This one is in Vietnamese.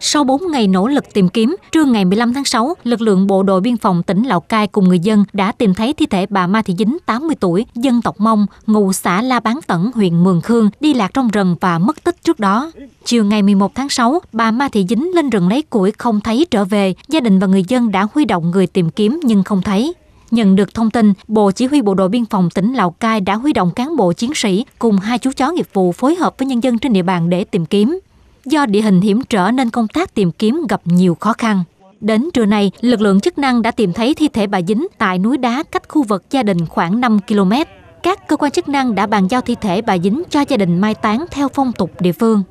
Sau 4 ngày nỗ lực tìm kiếm, trưa ngày 15 tháng 6, lực lượng bộ đội biên phòng tỉnh Lào Cai cùng người dân đã tìm thấy thi thể bà Ma Thị Dính, 80 tuổi, dân tộc Mông, ngụ xã La Bán Tẩn, huyện Mường Khương, đi lạc trong rừng và mất tích trước đó. Chiều ngày 11 tháng 6, bà Ma Thị Dính lên rừng lấy củi không thấy trở về. Gia đình và người dân đã huy động người tìm kiếm nhưng không thấy. Nhận được thông tin, Bộ Chỉ huy Bộ đội Biên phòng tỉnh Lào Cai đã huy động cán bộ chiến sĩ cùng hai chú chó nghiệp vụ phối hợp với nhân dân trên địa bàn để tìm kiếm. Do địa hình hiểm trở nên công tác tìm kiếm gặp nhiều khó khăn. Đến trưa nay, lực lượng chức năng đã tìm thấy thi thể bà Dính tại núi đá cách khu vực gia đình khoảng 5 km. Các cơ quan chức năng đã bàn giao thi thể bà Dính cho gia đình mai táng theo phong tục địa phương.